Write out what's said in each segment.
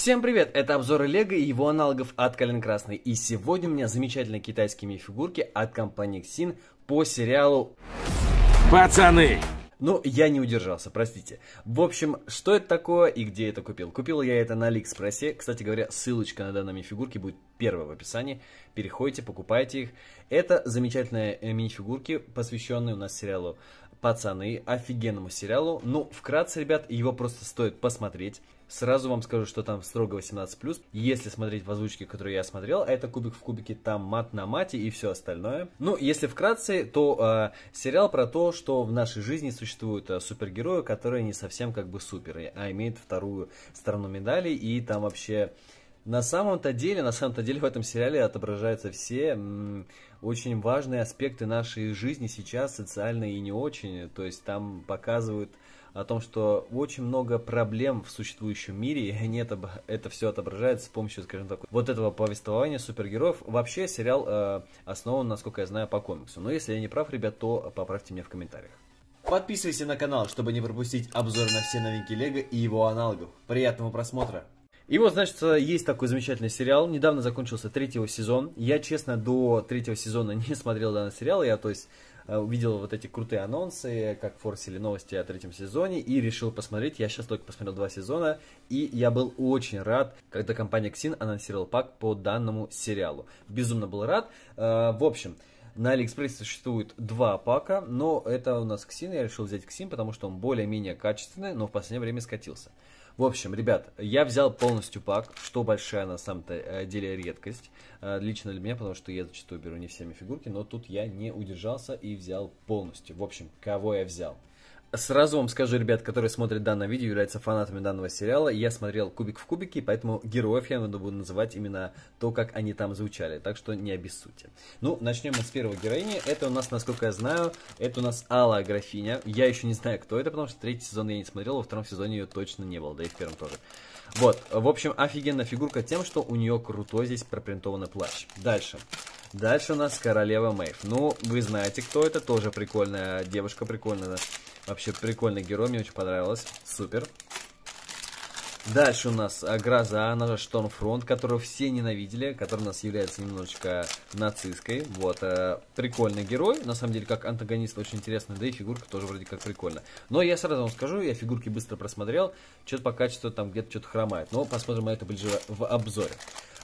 Всем привет! Это обзоры Лего и его аналогов от Калин Красный. И сегодня у меня замечательные китайские мини фигурки от компании Xin по сериалу... Пацаны! Ну, я не удержался, простите. В общем, что это такое и где я это купил? Купил я это на Алиэкспрессе. Кстати говоря, ссылочка на данные фигурки будет первая в описании. Переходите, покупайте их. Это замечательные э, мини-фигурки, посвященные у нас сериалу «Пацаны», офигенному сериалу. Ну, вкратце, ребят, его просто стоит посмотреть. Сразу вам скажу, что там строго 18+. Если смотреть в озвучке, которую я смотрел, это кубик в кубике, там мат на мате и все остальное. Ну, если вкратце, то э, сериал про то, что в нашей жизни существуют э, супергерои, которые не совсем как бы суперы, а имеют вторую сторону медали, и там вообще... На самом-то деле, на самом-то деле в этом сериале отображаются все м, очень важные аспекты нашей жизни сейчас, социальные и не очень. То есть там показывают о том, что очень много проблем в существующем мире, и они это, это все отображается с помощью, скажем так, вот этого повествования супергероев. Вообще сериал э, основан, насколько я знаю, по комиксу. Но если я не прав, ребят, то поправьте меня в комментариях. Подписывайся на канал, чтобы не пропустить обзор на все новинки Лего и его аналогов. Приятного просмотра! И вот, значит, есть такой замечательный сериал. Недавно закончился третий сезон. Я, честно, до третьего сезона не смотрел данный сериал. Я, то есть, Э, увидел вот эти крутые анонсы, как форсили новости о третьем сезоне, и решил посмотреть. Я сейчас только посмотрел два сезона, и я был очень рад, когда компания Xin анонсировала пак по данному сериалу. Безумно был рад. Э, в общем, на Алиэкспрессе существует два пака, но это у нас Ксин, я решил взять Ксин, потому что он более-менее качественный, но в последнее время скатился. В общем, ребят, я взял полностью пак, что большая на самом-то э, деле редкость. Э, лично для меня, потому что я зачастую беру не всеми фигурки, но тут я не удержался и взял полностью. В общем, кого я взял? Сразу вам скажу, ребят, которые смотрят данное видео, являются фанатами данного сериала. Я смотрел «Кубик в кубике», поэтому героев я буду называть именно то, как они там звучали. Так что не обессудьте. Ну, начнем мы с первого героини. Это у нас, насколько я знаю, это у нас Алла Графиня. Я еще не знаю, кто это, потому что третий сезон я не смотрел, во втором сезоне ее точно не было, да и в первом тоже. Вот, в общем, офигенная фигурка тем, что у нее круто здесь пропринтован плащ. Дальше. Дальше у нас королева Мэйв. Ну, вы знаете, кто это. Тоже прикольная девушка, прикольная. Вообще прикольный герой, мне очень понравилось. Супер. Дальше у нас а, гроза, она же Штормфронт, которую все ненавидели, которая у нас является немножечко нацистской. Вот, э, прикольный герой, на самом деле, как антагонист очень интересный, да и фигурка тоже вроде как прикольная. Но я сразу вам скажу, я фигурки быстро просмотрел, что-то по качеству там где-то что-то хромает. Но посмотрим на это ближе в обзоре.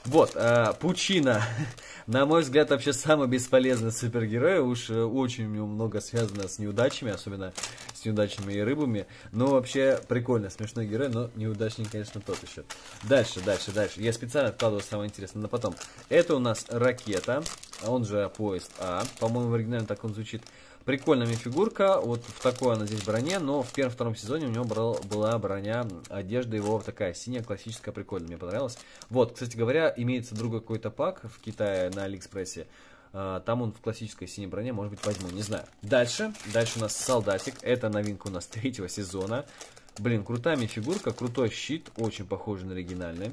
Вот, э, Пучина, на мой взгляд, вообще самый бесполезный супергерой. Уж э, очень у много связано с неудачами, особенно с неудачными и рыбами. Но вообще прикольно, смешной герой, но неудачник конечно, тот еще. Дальше, дальше, дальше. Я специально откладываю самое интересное на потом. Это у нас ракета, а он же поезд А. По-моему, в оригинале так он звучит. Прикольная фигурка, вот в такой она здесь броне, но в первом-втором сезоне у него брал, была броня, одежда его такая синяя, классическая, прикольная, мне понравилась. Вот, кстати говоря, имеется другой какой-то пак в Китае на Алиэкспрессе, а, там он в классической синей броне, может быть, возьму, не знаю. Дальше, дальше у нас солдатик, это новинка у нас третьего сезона. Блин, крутая фигурка, крутой щит, очень похожий на оригинальный.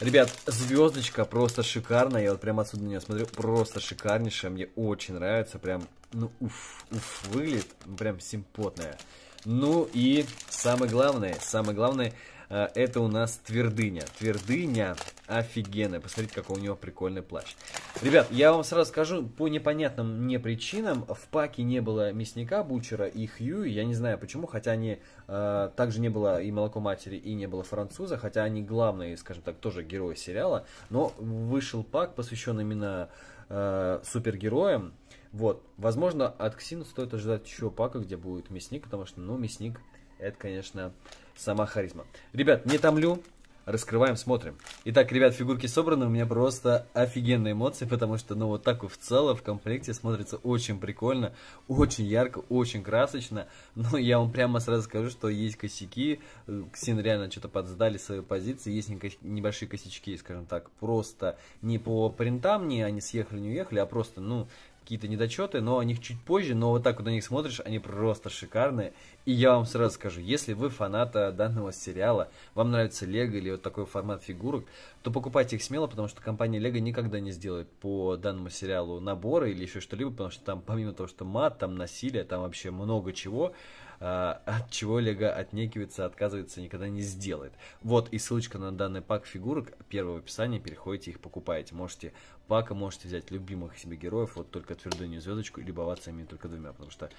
Ребят, звездочка просто шикарная, я вот прямо отсюда на нее смотрю, просто шикарнейшая, мне очень нравится, прям, ну, уф, уф, выглядит, ну, прям симпотная. Ну и самое главное, самое главное, Э, это у нас твердыня. Твердыня офигенная. Посмотрите, какой у него прикольный плащ. Ребят, я вам сразу скажу, по непонятным мне причинам в паке не было мясника, бучера и Хью. Я не знаю почему, хотя они э, также не было и молоко матери, и не было француза, хотя они главные, скажем так, тоже герои сериала. Но вышел пак, посвященный именно э, супергероям. Вот, возможно, от Ксина стоит ожидать еще пака, где будет мясник, потому что, ну, мясник это, конечно, сама харизма. Ребят, не томлю, раскрываем, смотрим. Итак, ребят, фигурки собраны, у меня просто офигенные эмоции, потому что, ну, вот так вот в целом в комплекте смотрится очень прикольно, очень ярко, очень красочно. Но я вам прямо сразу скажу, что есть косяки, Ксин реально что-то подсдали свои позиции, есть небольшие косячки, скажем так, просто не по принтам, не они съехали, не уехали, а просто, ну, какие-то недочеты, но о них чуть позже, но вот так вот на них смотришь, они просто шикарные, и я вам сразу скажу, если вы фаната э, данного сериала, вам нравится Лего или вот такой формат фигурок, то покупайте их смело, потому что компания Лего никогда не сделает по данному сериалу наборы или еще что-либо, потому что там помимо того, что мат, там насилие, там вообще много чего, э, от чего Лего отнекивается, отказывается, никогда не сделает. Вот и ссылочка на данный пак фигурок, первое в описании, переходите, их покупаете. Можете пака, можете взять любимых себе героев, вот только твердыню звездочку, либо овациями только двумя, потому что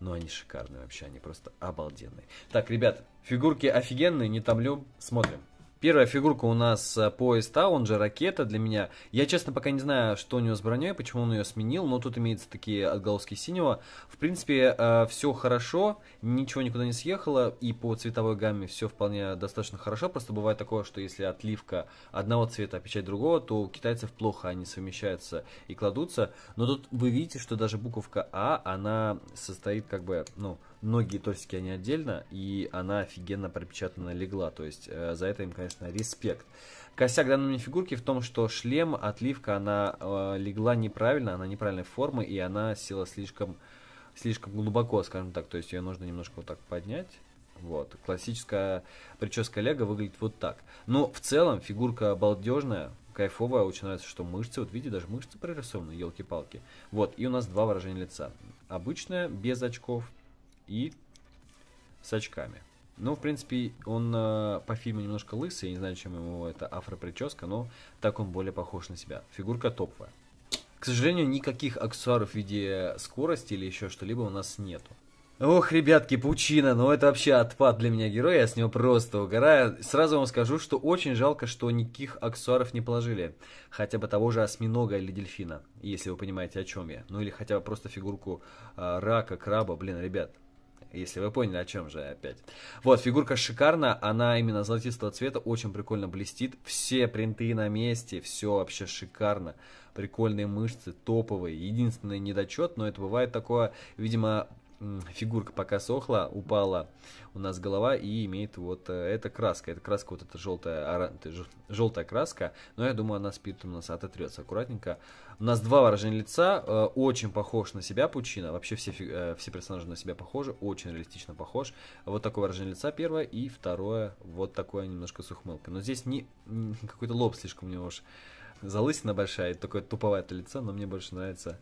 но они шикарные вообще, они просто обалденные. Так, ребят, фигурки офигенные, не томлю, смотрим. Первая фигурка у нас э, поезда, он же ракета для меня. Я, честно, пока не знаю, что у него с броней, почему он ее сменил, но тут имеются такие отголоски синего. В принципе, э, все хорошо, ничего никуда не съехало, и по цветовой гамме все вполне достаточно хорошо. Просто бывает такое, что если отливка одного цвета, а печать другого, то у китайцев плохо, они совмещаются и кладутся. Но тут вы видите, что даже буковка А, она состоит как бы, ну, многие тортики, они отдельно, и она офигенно пропечатана легла, то есть э, за это им, конечно, респект. Косяк данной мне фигурки в том, что шлем, отливка, она э, легла неправильно, она неправильной формы, и она села слишком, слишком глубоко, скажем так, то есть ее нужно немножко вот так поднять. Вот, классическая прическа Лего выглядит вот так. Но в целом фигурка балдежная, кайфовая, очень нравится, что мышцы, вот видите, даже мышцы прорисованы, елки-палки. Вот, и у нас два выражения лица. Обычное, без очков, и с очками. Ну, в принципе, он э, по фильму немножко лысый, я не знаю, чем ему эта афро-прическа, но так он более похож на себя. Фигурка топовая. К сожалению, никаких аксессуаров в виде скорости или еще что-либо у нас нету. Ох, ребятки, паучина, ну это вообще отпад для меня героя, я с него просто угораю. Сразу вам скажу, что очень жалко, что никаких аксессуаров не положили. Хотя бы того же осьминога или дельфина, если вы понимаете, о чем я. Ну или хотя бы просто фигурку э, рака, краба, блин, ребят, если вы поняли, о чем же я опять. Вот, фигурка шикарна, она именно золотистого цвета, очень прикольно блестит, все принты на месте, все вообще шикарно. Прикольные мышцы, топовые. Единственный недочет, но это бывает такое, видимо, фигурка пока сохла, упала у нас голова и имеет вот э, эта краска. Эта краска вот эта желтая, ора... желтая краска, но я думаю, она спит у нас ототрется аккуратненько. У нас два выражения лица, э, очень похож на себя Пучина, вообще все, э, все персонажи на себя похожи, очень реалистично похож. Вот такое выражение лица первое и второе вот такое немножко с ухмылкой. Но здесь не какой-то лоб слишком у него уж залысина большая, такое туповатое лицо, но мне больше нравится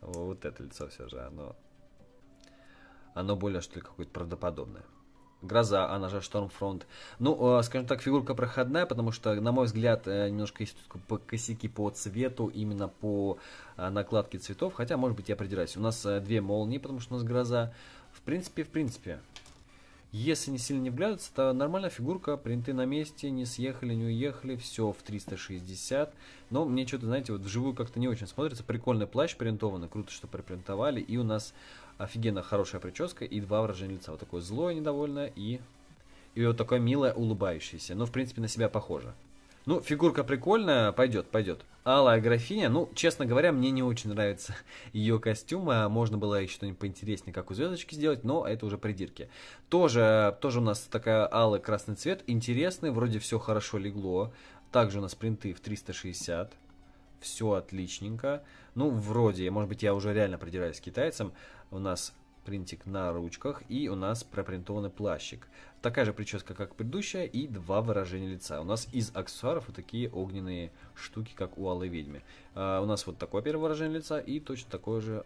вот это лицо все же, оно оно более что ли какое-то правдоподобное. Гроза, она же Штормфронт. Ну, э, скажем так, фигурка проходная, потому что, на мой взгляд, э, немножко есть по косяки по цвету, именно по э, накладке цветов. Хотя, может быть, я придираюсь. У нас две молнии, потому что у нас гроза. В принципе, в принципе, если не сильно не вглядываться, то нормальная фигурка, принты на месте, не съехали, не уехали, все в 360. Но мне что-то, знаете, вот вживую как-то не очень смотрится. Прикольный плащ принтованный, круто, что припринтовали. И у нас офигенно хорошая прическа и два выражения лица. Вот такое злое, недовольное и... И вот такое милое, улыбающееся. Но в принципе, на себя похоже. Ну, фигурка прикольная, пойдет, пойдет. Алая графиня, ну, честно говоря, мне не очень нравится ее костюм. Э, можно было еще что-нибудь поинтереснее, как у звездочки сделать, но это уже придирки. Тоже, тоже у нас такая алый красный цвет, интересный, вроде все хорошо легло. Также у нас принты в 360, все отличненько. Ну, вроде, может быть, я уже реально придираюсь к китайцам. У нас принтик на ручках и у нас пропринтованный плащик. Такая же прическа, как предыдущая, и два выражения лица. У нас из аксессуаров вот такие огненные штуки, как у Алой Ведьмы. А, у нас вот такое первое выражение лица и точно такое же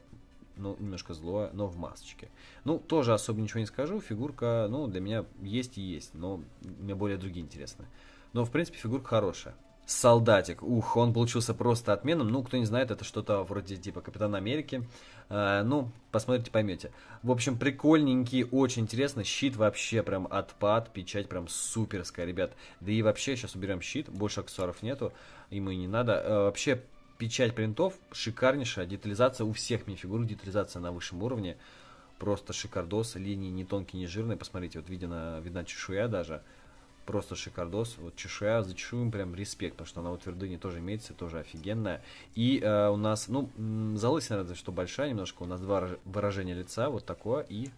ну, немножко злое, но в масочке. Ну, тоже особо ничего не скажу, фигурка, ну, для меня есть и есть, но мне более другие интересны. Но, в принципе, фигурка хорошая. Солдатик. Ух, он получился просто отменным. Ну, кто не знает, это что-то вроде типа Капитан Америки. Э, ну, посмотрите, поймете. В общем, прикольненький, очень интересно. Щит вообще прям отпад, печать прям суперская, ребят. Да и вообще, сейчас уберем щит, больше аксессуаров нету, ему и не надо. Э, вообще, печать принтов шикарнейшая. Детализация у всех минифигур, детализация на высшем уровне. Просто шикардос, линии не тонкие, не жирные. Посмотрите, вот видно, видна чешуя даже просто шикардос. Вот чешуя за чешую прям респект, потому что она у твердыни тоже имеется, тоже офигенная. И э, у нас, ну, залысина, разве что большая немножко, у нас два выражения лица, вот такое и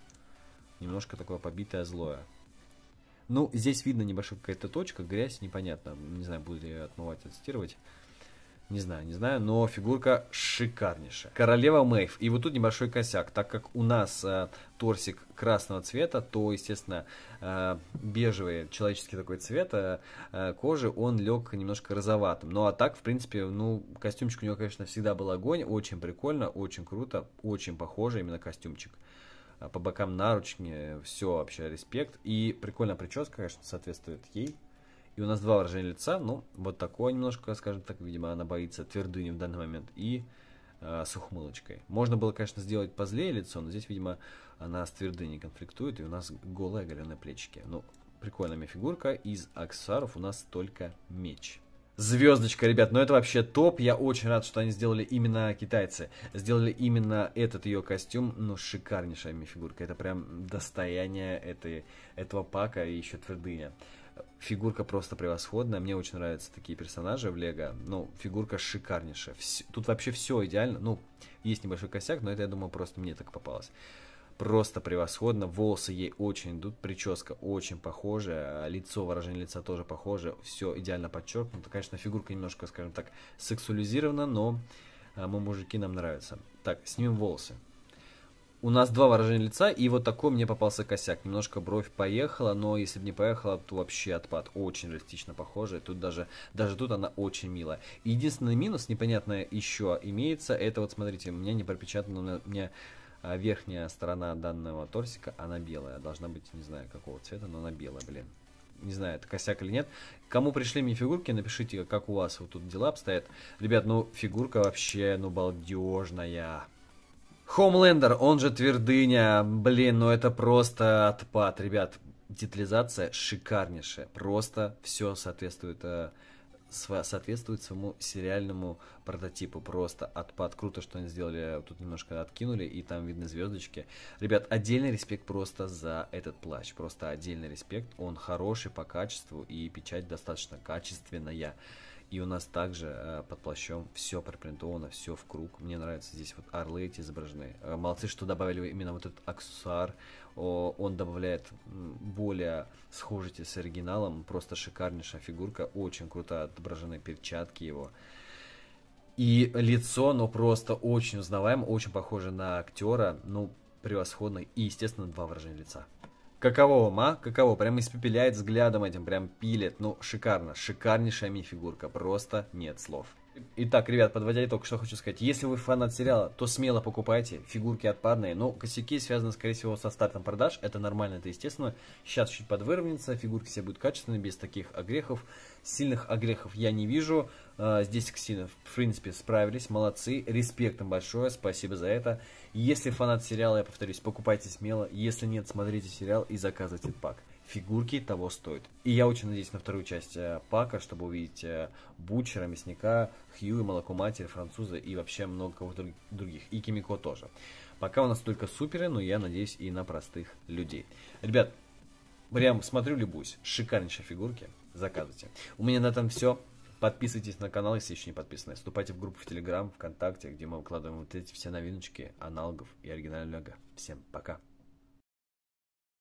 немножко такое побитое злое. Ну, здесь видно небольшая какая-то точка, грязь, непонятно, не знаю, буду ли я отмывать, отстирывать. Не знаю, не знаю, но фигурка шикарнейшая. Королева Мэйв. И вот тут небольшой косяк. Так как у нас э, торсик красного цвета, то, естественно, э, бежевый человеческий такой цвет э, э кожи, он лег немножко розоватым. Ну а так, в принципе, ну, костюмчик у него, конечно, всегда был огонь. Очень прикольно, очень круто, очень похоже именно костюмчик э, по бокам наручни, все вообще респект. И прикольная прическа, конечно, соответствует ей. И у нас два выражения лица, ну, вот такое немножко, скажем так, видимо, она боится твердыни в данный момент, и э, с ухмылочкой. Можно было, конечно, сделать позлее лицо, но здесь, видимо, она с твердыней конфликтует, и у нас голые оголенные плечики. Ну, прикольная фигурка, из аксессуаров у нас только меч. Звездочка, ребят, ну это вообще топ. Я очень рад, что они сделали именно китайцы. Сделали именно этот ее костюм. Ну, шикарнейшая фигурка. Это прям достояние этой, этого пака и еще твердыня. Фигурка просто превосходная. Мне очень нравятся такие персонажи в Лего. Ну, фигурка шикарнейшая. Вс... Тут вообще все идеально. Ну, есть небольшой косяк, но это, я думаю, просто мне так попалось. Просто превосходно. Волосы ей очень идут. Прическа очень похожая. Лицо, выражение лица тоже похоже. Все идеально подчеркнуто. Конечно, фигурка немножко, скажем так, сексуализирована, но а, мы, мужики, нам нравится. Так, снимем волосы у нас два выражения лица, и вот такой мне попался косяк. Немножко бровь поехала, но если бы не поехала, то вообще отпад. Очень реалистично похоже. Тут даже, даже тут она очень милая. Единственный минус, непонятное еще имеется, это вот смотрите, у меня не пропечатано, у меня а, верхняя сторона данного торсика, она белая. Должна быть, не знаю какого цвета, но она белая, блин. Не знаю, это косяк или нет. Кому пришли мне фигурки, напишите, как у вас вот тут дела обстоят. Ребят, ну фигурка вообще, ну балдежная. Хомлендер, он же Твердыня. Блин, ну это просто отпад, ребят. Детализация шикарнейшая. Просто все соответствует э, соответствует своему сериальному прототипу. Просто отпад. Круто, что они сделали. Э, тут немножко откинули, и там видны звездочки. Ребят, отдельный респект просто за этот плащ. Просто отдельный респект. Он хороший по качеству, и печать достаточно качественная. И у нас также э, под плащом все пропринтовано, все в круг. Мне нравятся здесь вот орлы эти изображены. Э, молодцы, что добавили именно вот этот аксессуар. О, он добавляет более схожести с оригиналом. Просто шикарнейшая фигурка. Очень круто отображены перчатки его. И лицо, но просто очень узнаваемо, очень похоже на актера. Ну, превосходно. И, естественно, два выражения лица. Каково вам, а? Каково? Прям испепеляет взглядом этим, прям пилит. Ну, шикарно. Шикарнейшая мини фигурка Просто нет слов. Итак, ребят, подводя итог, что хочу сказать. Если вы фанат сериала, то смело покупайте. Фигурки отпадные, но ну, косяки связаны, скорее всего, со стартом продаж. Это нормально, это естественно. Сейчас чуть подвыровняется, фигурки все будут качественные, без таких огрехов. Сильных огрехов я не вижу. Э, здесь Ксина в принципе, справились, молодцы, респект им большое, спасибо за это. Если фанат сериала, я повторюсь, покупайте смело, если нет, смотрите сериал и заказывайте пак. Фигурки того стоят. И я очень надеюсь на вторую часть э, пака, чтобы увидеть э, Бучера, Мясника, Хью и Молоко Матери, Француза и вообще много кого других. И Кимико тоже. Пока у нас только суперы, но я надеюсь и на простых людей. Ребят, прям смотрю, любуюсь. Шикарнейшие фигурки. Заказывайте. У меня на этом все. Подписывайтесь на канал, если еще не подписаны. Вступайте в группу в Телеграм, ВКонтакте, где мы выкладываем вот эти все новиночки, аналогов и оригинального. Всем пока!